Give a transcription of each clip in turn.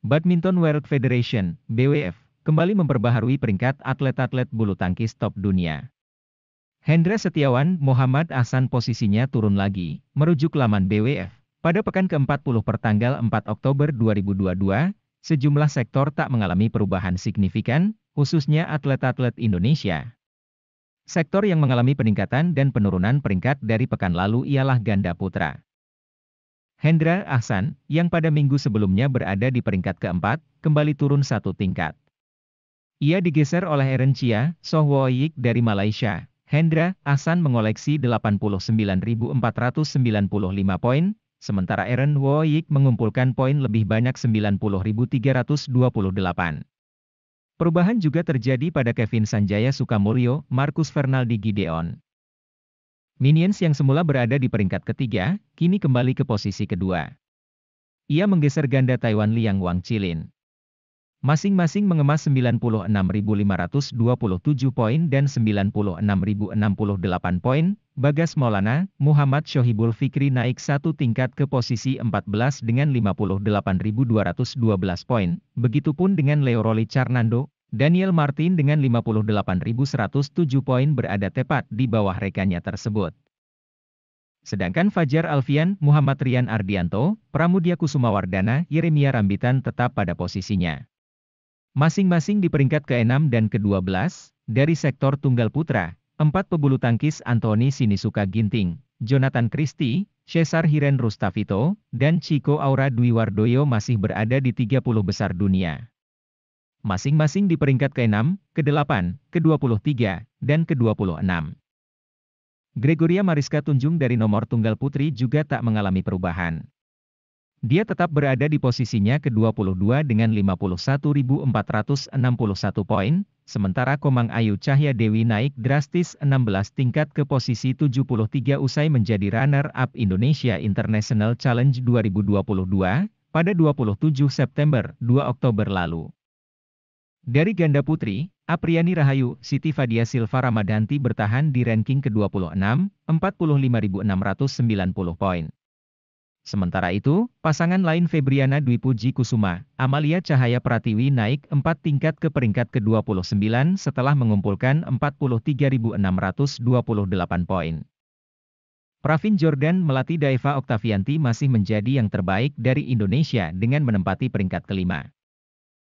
Badminton World Federation, BWF, kembali memperbaharui peringkat atlet-atlet bulu tangkis top dunia. Hendra Setiawan Muhammad Ahsan posisinya turun lagi, merujuk laman BWF. Pada pekan ke-40 pertanggal 4 Oktober 2022, sejumlah sektor tak mengalami perubahan signifikan, khususnya atlet-atlet Indonesia. Sektor yang mengalami peningkatan dan penurunan peringkat dari pekan lalu ialah ganda putra. Hendra Ahsan, yang pada minggu sebelumnya berada di peringkat keempat, kembali turun satu tingkat. Ia digeser oleh Eren Chia, Soh Woyik dari Malaysia. Hendra Ahsan mengoleksi 89.495 poin, sementara Eren Woyik mengumpulkan poin lebih banyak 90.328. Perubahan juga terjadi pada Kevin Sanjaya Sukamulyo, Markus Fernaldi Gideon, Minions yang semula berada di peringkat ketiga, kini kembali ke posisi kedua. Ia menggeser ganda Taiwan Liang Wang Chilin. Masing-masing mengemas 96.527 poin dan 96.068 poin, Bagas Maulana, Muhammad Shohibul Fikri naik satu tingkat ke posisi 14 dengan 58.212 poin, begitupun dengan Leoroli Carnando. Daniel Martin dengan 58.107 poin berada tepat di bawah rekannya tersebut. Sedangkan Fajar Alfian, Muhammad Rian Ardianto, Pramudia Kusumawardana, Yeremia Rambitan tetap pada posisinya. Masing-masing di peringkat ke-6 dan ke-12, dari sektor tunggal putra, empat pebulu tangkis Anthony Sinisuka Ginting, Jonathan Christie, Cesar Hiren Rustavito, dan Chico Aura Dwiwardoyo masih berada di 30 besar dunia masing-masing di peringkat ke-6, ke-8, ke-23, dan ke-26. Gregoria Mariska Tunjung dari nomor tunggal putri juga tak mengalami perubahan. Dia tetap berada di posisinya ke-22 dengan 51.461 poin, sementara Komang Ayu Cahya Dewi naik drastis 16 tingkat ke posisi 73 usai menjadi runner-up Indonesia International Challenge 2022 pada 27 September 2 Oktober lalu. Dari ganda putri, Apriani Rahayu, Siti Fadia Silva Ramadanti bertahan di ranking ke-26, 45.690 poin. Sementara itu, pasangan lain Febriana Dwi Puji Kusuma, Amalia Cahaya Pratiwi naik 4 tingkat ke peringkat ke-29 setelah mengumpulkan 43.628 poin. Pravin Jordan melatih Daiva Oktavianti masih menjadi yang terbaik dari Indonesia dengan menempati peringkat kelima.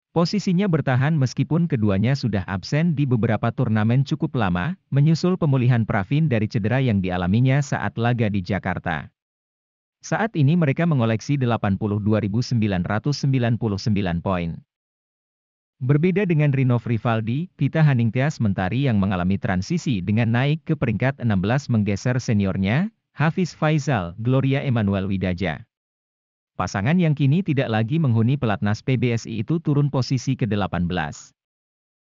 Posisinya bertahan meskipun keduanya sudah absen di beberapa turnamen cukup lama, menyusul pemulihan Pravin dari cedera yang dialaminya saat laga di Jakarta. Saat ini mereka mengoleksi 82.999 poin. Berbeda dengan Rino Frivaldi, Pita Haningtyas Mentari yang mengalami transisi dengan naik ke peringkat 16 menggeser seniornya, Hafiz Faizal, Gloria Emanuel Widaja. Pasangan yang kini tidak lagi menghuni pelatnas PBSI itu turun posisi ke-18.